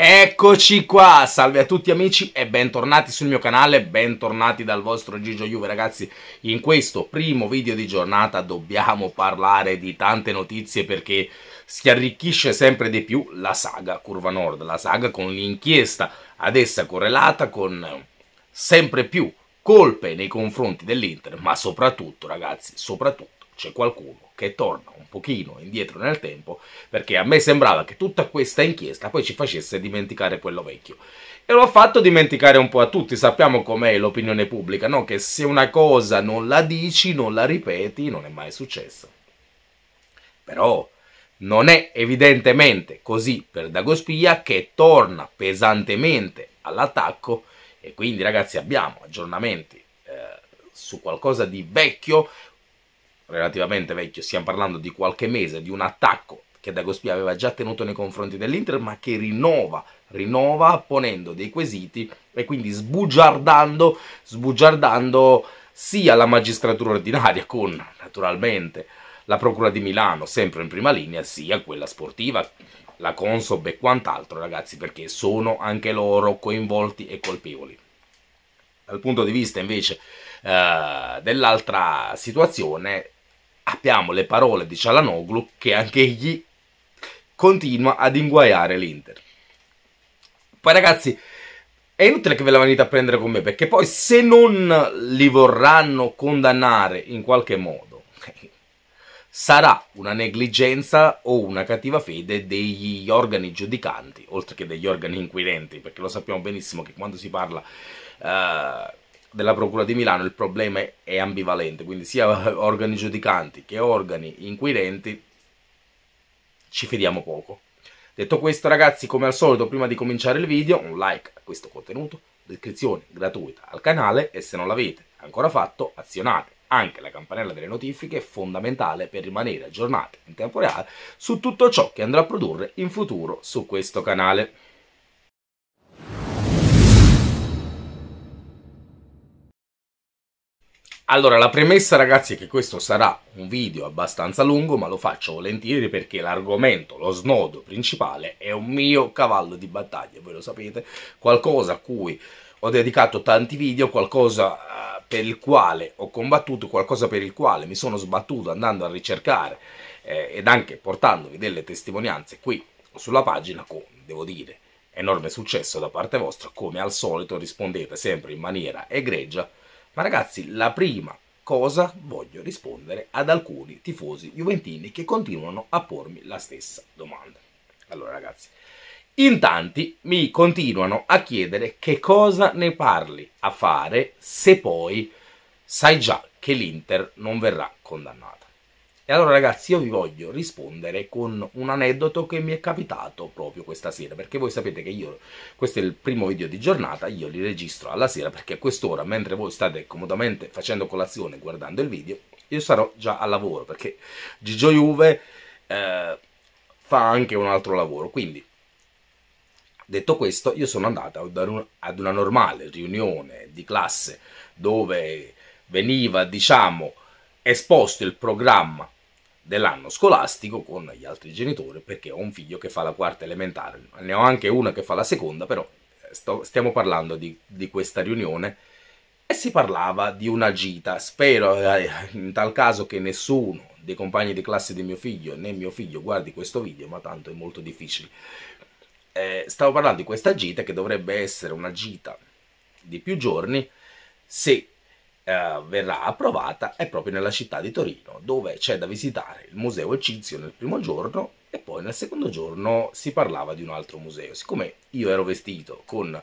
Eccoci qua, salve a tutti amici e bentornati sul mio canale, bentornati dal vostro Gigio Juve ragazzi In questo primo video di giornata dobbiamo parlare di tante notizie perché si arricchisce sempre di più la saga Curva Nord La saga con l'inchiesta ad essa correlata con sempre più colpe nei confronti dell'Inter Ma soprattutto ragazzi, soprattutto c'è qualcuno che torna un pochino indietro nel tempo, perché a me sembrava che tutta questa inchiesta poi ci facesse dimenticare quello vecchio. E l'ho fatto dimenticare un po' a tutti, sappiamo com'è l'opinione pubblica, no? che se una cosa non la dici, non la ripeti, non è mai successa. Però non è evidentemente così per Dagospia che torna pesantemente all'attacco e quindi ragazzi abbiamo aggiornamenti eh, su qualcosa di vecchio relativamente vecchio, stiamo parlando di qualche mese, di un attacco che Dagospia aveva già tenuto nei confronti dell'Inter, ma che rinnova, rinnova ponendo dei quesiti e quindi sbugiardando, sbugiardando sia la magistratura ordinaria con naturalmente la Procura di Milano sempre in prima linea, sia quella sportiva, la Consob e quant'altro, ragazzi, perché sono anche loro coinvolti e colpevoli. Dal punto di vista invece eh, dell'altra situazione, abbiamo le parole di Cialanoglu che anche egli continua ad inguaiare l'Inter. Poi ragazzi, è inutile che ve la venite a prendere con me, perché poi se non li vorranno condannare in qualche modo, sarà una negligenza o una cattiva fede degli organi giudicanti, oltre che degli organi inquirenti, perché lo sappiamo benissimo che quando si parla... Uh, della Procura di Milano il problema è ambivalente, quindi sia organi giudicanti che organi inquirenti ci fidiamo poco. Detto questo ragazzi, come al solito, prima di cominciare il video, un like a questo contenuto, iscrizione gratuita al canale e se non l'avete ancora fatto, azionate anche la campanella delle notifiche, fondamentale per rimanere aggiornati in tempo reale su tutto ciò che andrà a produrre in futuro su questo canale. Allora, la premessa ragazzi è che questo sarà un video abbastanza lungo, ma lo faccio volentieri perché l'argomento, lo snodo principale è un mio cavallo di battaglia, voi lo sapete, qualcosa a cui ho dedicato tanti video, qualcosa eh, per il quale ho combattuto, qualcosa per il quale mi sono sbattuto andando a ricercare eh, ed anche portandovi delle testimonianze qui sulla pagina con, devo dire, enorme successo da parte vostra, come al solito rispondete sempre in maniera egregia ma ragazzi, la prima cosa voglio rispondere ad alcuni tifosi juventini che continuano a pormi la stessa domanda. Allora ragazzi, in tanti mi continuano a chiedere che cosa ne parli a fare se poi sai già che l'Inter non verrà condannato. E allora ragazzi io vi voglio rispondere con un aneddoto che mi è capitato proprio questa sera, perché voi sapete che io, questo è il primo video di giornata, io li registro alla sera perché a quest'ora, mentre voi state comodamente facendo colazione guardando il video, io sarò già al lavoro perché Gigio Juve eh, fa anche un altro lavoro, quindi Detto questo, io sono andato ad una normale riunione di classe dove veniva, diciamo, esposto il programma dell'anno scolastico con gli altri genitori perché ho un figlio che fa la quarta elementare, ne ho anche una che fa la seconda, però eh, sto, stiamo parlando di, di, questa riunione e si parlava di una gita. Spero eh, in tal caso che nessuno dei compagni di classe di mio figlio né mio figlio guardi questo video, ma tanto è molto difficile. Eh, stavo parlando di questa gita che dovrebbe essere una gita di più giorni se eh, verrà approvata è proprio nella città di Torino, dove c'è da visitare il Museo Ecizio nel primo giorno e poi nel secondo giorno si parlava di un altro museo. Siccome io ero vestito con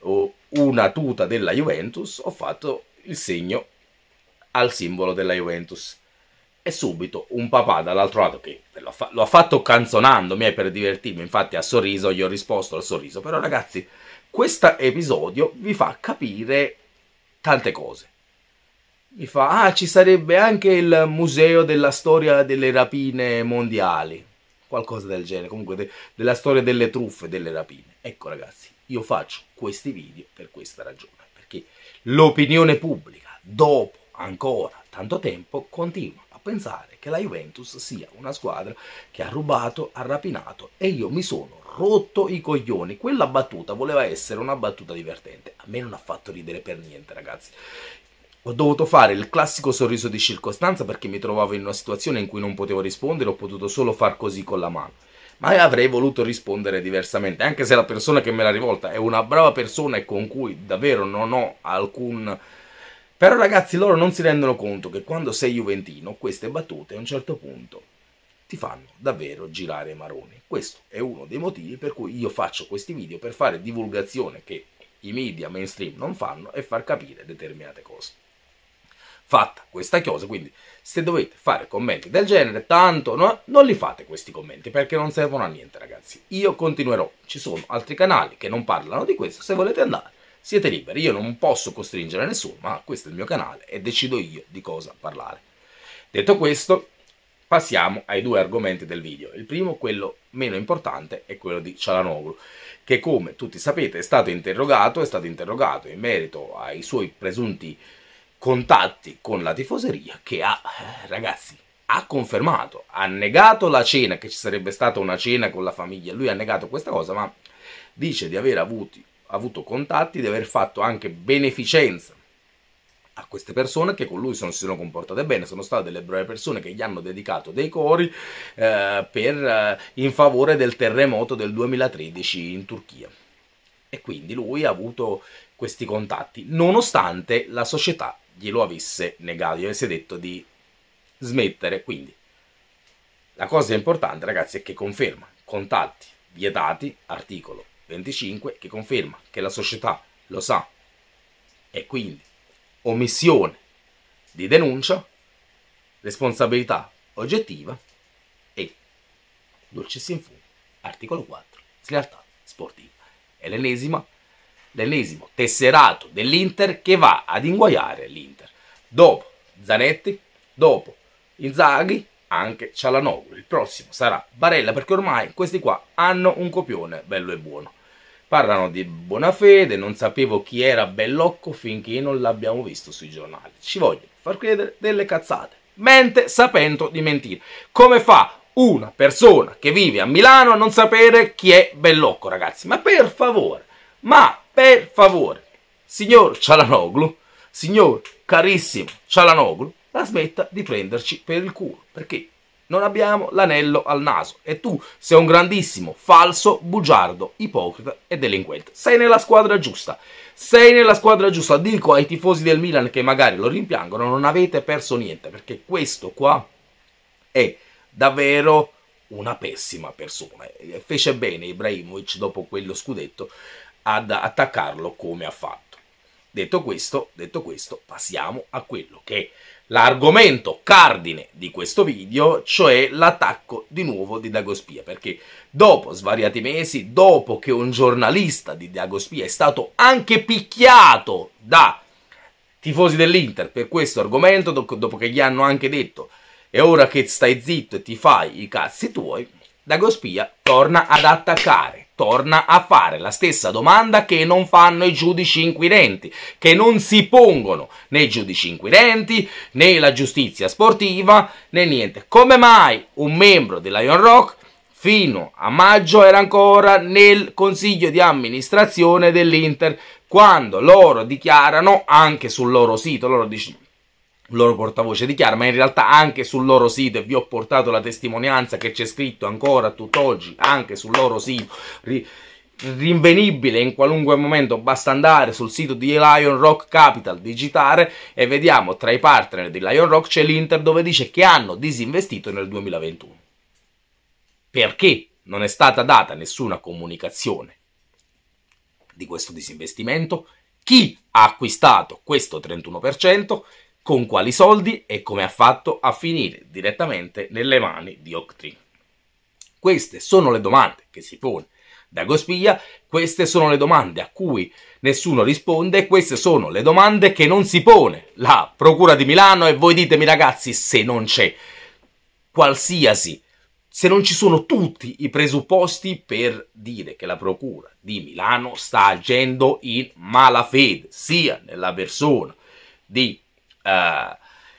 oh, una tuta della Juventus, ho fatto il segno al simbolo della Juventus. E subito un papà dall'altro lato, che lo ha, fa- lo ha fatto canzonandomi per divertirmi, infatti ha sorriso gli ho risposto al sorriso. Però ragazzi, questo episodio vi fa capire tante cose mi fa, ah ci sarebbe anche il museo della storia delle rapine mondiali, qualcosa del genere, comunque de della storia delle truffe, delle rapine. Ecco ragazzi, io faccio questi video per questa ragione, perché l'opinione pubblica, dopo ancora tanto tempo, continua a pensare che la Juventus sia una squadra che ha rubato, ha rapinato e io mi sono rotto i coglioni. Quella battuta voleva essere una battuta divertente. A me non ha fatto ridere per niente, ragazzi. Ho dovuto fare il classico sorriso di circostanza perché mi trovavo in una situazione in cui non potevo rispondere, ho potuto solo far così con la mano. Ma avrei voluto rispondere diversamente, anche se la persona che me l'ha rivolta è una brava persona e con cui davvero non ho alcun... Però ragazzi loro non si rendono conto che quando sei juventino queste battute a un certo punto ti fanno davvero girare i maroni. Questo è uno dei motivi per cui io faccio questi video per fare divulgazione che i media mainstream non fanno e far capire determinate cose fatta questa chiosa, quindi se dovete fare commenti del genere, tanto no, non li fate questi commenti perché non servono a niente ragazzi. Io continuerò, ci sono altri canali che non parlano di questo, se volete andare siete liberi, io non posso costringere nessuno, ma questo è il mio canale e decido io di cosa parlare. Detto questo, passiamo ai due argomenti del video. Il primo, quello meno importante, è quello di Cialanoglu, che come tutti sapete è stato interrogato, è stato interrogato in merito ai suoi presunti contatti con la tifoseria che ha, eh, ragazzi, ha confermato, ha negato la cena, che ci sarebbe stata una cena con la famiglia, lui ha negato questa cosa, ma dice di aver avuti, avuto contatti, di aver fatto anche beneficenza a queste persone che con lui sono, si sono comportate bene, sono state delle brave persone che gli hanno dedicato dei cori eh, per, eh, in favore del terremoto del 2013 in Turchia. E quindi lui ha avuto questi contatti, nonostante la società glielo avesse negato, gli avesse detto di smettere. Quindi la cosa importante, ragazzi, è che conferma contatti vietati, articolo 25, che conferma che la società lo sa e quindi omissione di denuncia, responsabilità oggettiva e dulcis in fumo, articolo 4, slealtà sportiva. È l'ennesima l'ennesimo tesserato dell'Inter che va ad inguaiare l'Inter. Dopo Zanetti, dopo Inzaghi, anche Cialanoglu. Il prossimo sarà Barella perché ormai questi qua hanno un copione bello e buono. Parlano di buona fede, non sapevo chi era Bellocco finché non l'abbiamo visto sui giornali. Ci vogliono far credere delle cazzate. Mente sapendo di mentire. Come fa una persona che vive a Milano a non sapere chi è Bellocco, ragazzi? Ma per favore, ma per favore, signor Cialanoglu, signor carissimo Cialanoglu, la smetta di prenderci per il culo, perché non abbiamo l'anello al naso e tu sei un grandissimo, falso, bugiardo, ipocrita e delinquente. Sei nella squadra giusta, sei nella squadra giusta. Dico ai tifosi del Milan che magari lo rimpiangono, non avete perso niente, perché questo qua è davvero una pessima persona. Fece bene Ibrahimovic dopo quello scudetto ad attaccarlo come ha fatto. Detto questo, detto questo, passiamo a quello che è l'argomento cardine di questo video, cioè l'attacco di nuovo di Dagospia, perché dopo svariati mesi, dopo che un giornalista di Dagospia è stato anche picchiato da tifosi dell'Inter per questo argomento, dopo che gli hanno anche detto è ora che stai zitto e ti fai i cazzi tuoi, Dagospia torna ad attaccare torna a fare la stessa domanda che non fanno i giudici inquirenti, che non si pongono né i giudici inquirenti né la giustizia sportiva né niente. Come mai un membro di Lion Rock fino a maggio era ancora nel consiglio di amministrazione dell'Inter quando loro dichiarano anche sul loro sito, loro dic loro portavoce dichiara, ma in realtà anche sul loro sito, e vi ho portato la testimonianza che c'è scritto ancora tutt'oggi, anche sul loro sito, ri rinvenibile in qualunque momento, basta andare sul sito di Lion Rock Capital, digitare e vediamo tra i partner di Lion Rock c'è l'Inter dove dice che hanno disinvestito nel 2021. Perché non è stata data nessuna comunicazione di questo disinvestimento? Chi ha acquistato questo 31%? con quali soldi e come ha fatto a finire direttamente nelle mani di Octree. Queste sono le domande che si pone Dago Spiglia, queste sono le domande a cui nessuno risponde, queste sono le domande che non si pone la Procura di Milano e voi ditemi ragazzi se non c'è qualsiasi se non ci sono tutti i presupposti per dire che la Procura di Milano sta agendo in mala fede, sia nella persona di eh,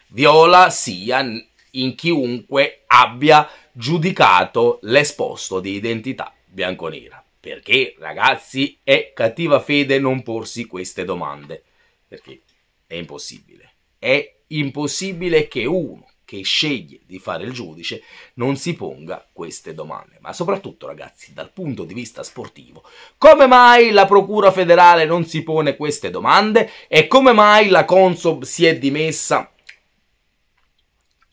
Viola sia in chiunque abbia giudicato l'esposto di identità bianconera. Perché, ragazzi, è cattiva fede non porsi queste domande. Perché è impossibile. È impossibile che uno che sceglie di fare il giudice non si ponga queste domande. Ma soprattutto, ragazzi, dal punto di vista sportivo, come mai la Procura federale non si pone queste domande e come mai la Consob si è dimessa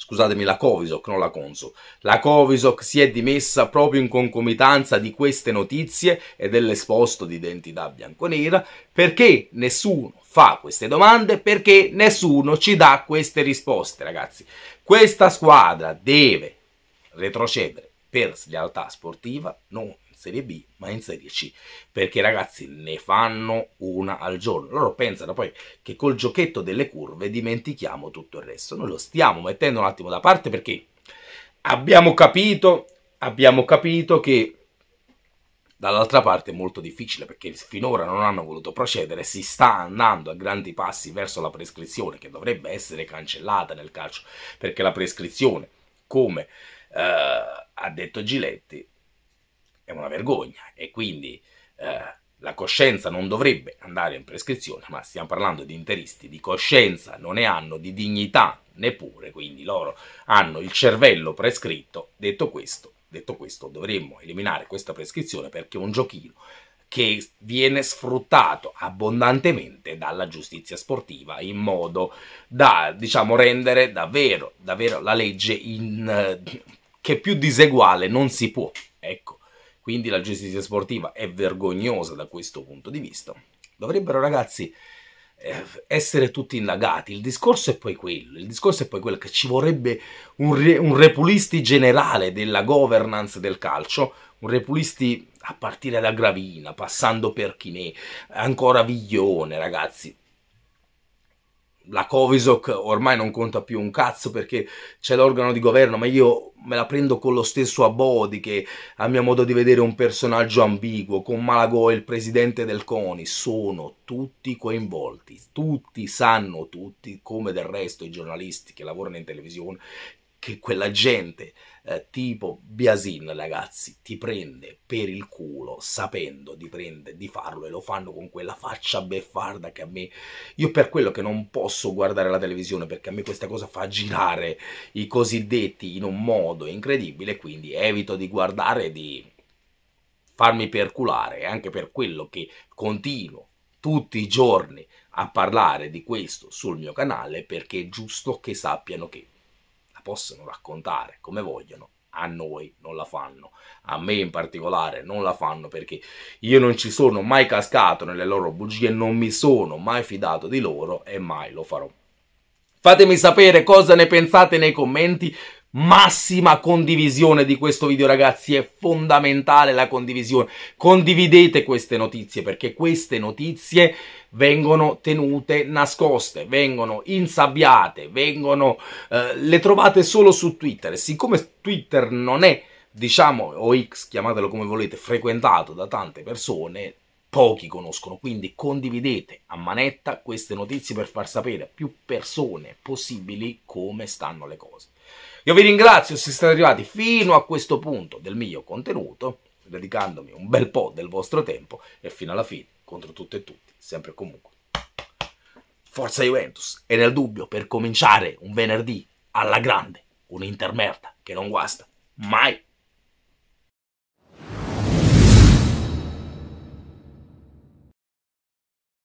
scusatemi, la Covisoc, non la Consob. La Covisoc si è dimessa proprio in concomitanza di queste notizie e dell'esposto di identità bianconera, perché nessuno fa queste domande, perché nessuno ci dà queste risposte, ragazzi. Questa squadra deve retrocedere per lealtà sportiva, non in Serie B, ma in Serie C, perché ragazzi ne fanno una al giorno. Loro pensano poi che col giochetto delle curve dimentichiamo tutto il resto. Noi lo stiamo mettendo un attimo da parte perché abbiamo capito, abbiamo capito che Dall'altra parte è molto difficile perché finora non hanno voluto procedere, si sta andando a grandi passi verso la prescrizione che dovrebbe essere cancellata nel calcio perché la prescrizione, come eh, ha detto Giletti, è una vergogna e quindi eh, la coscienza non dovrebbe andare in prescrizione, ma stiamo parlando di interisti, di coscienza, non ne hanno, di dignità neppure, quindi loro hanno il cervello prescritto. Detto questo, Detto questo, dovremmo eliminare questa prescrizione perché è un giochino che viene sfruttato abbondantemente dalla giustizia sportiva in modo da, diciamo, rendere davvero, davvero la legge in, che più diseguale non si può. Ecco, quindi la giustizia sportiva è vergognosa da questo punto di vista. Dovrebbero, ragazzi, eh, essere tutti indagati. Il discorso è poi quello, il discorso è poi quello che ci vorrebbe un, re, un repulisti generale della governance del calcio, un repulisti a partire da Gravina, passando per Chinè, ancora Viglione, ragazzi la Covisoc ormai non conta più un cazzo perché c'è l'organo di governo, ma io me la prendo con lo stesso Abodi che a mio modo di vedere è un personaggio ambiguo, con Malagò il presidente del CONI, sono tutti coinvolti, tutti sanno tutti, come del resto i giornalisti che lavorano in televisione, che quella gente eh, tipo Biasin, ragazzi, ti prende per il culo sapendo di, prende, di farlo e lo fanno con quella faccia beffarda che a me... Io per quello che non posso guardare la televisione perché a me questa cosa fa girare i cosiddetti in un modo incredibile, quindi evito di guardare e di farmi perculare, anche per quello che continuo tutti i giorni a parlare di questo sul mio canale perché è giusto che sappiano che possono raccontare come vogliono, a noi non la fanno, a me in particolare non la fanno perché io non ci sono mai cascato nelle loro bugie, non mi sono mai fidato di loro e mai lo farò. Fatemi sapere cosa ne pensate nei commenti, massima condivisione di questo video ragazzi, è fondamentale la condivisione, condividete queste notizie perché queste notizie vengono tenute nascoste, vengono insabbiate, vengono, eh, le trovate solo su Twitter, siccome Twitter non è diciamo o X, chiamatelo come volete, frequentato da tante persone, pochi conoscono, quindi condividete a manetta queste notizie per far sapere a più persone possibili come stanno le cose. Io vi ringrazio se siete arrivati fino a questo punto del mio contenuto, dedicandomi un bel po' del vostro tempo e fino alla fine, contro tutto e tutti, sempre e comunque. Forza Juventus, e nel dubbio per cominciare un venerdì alla grande, un'intermerda che non guasta mai.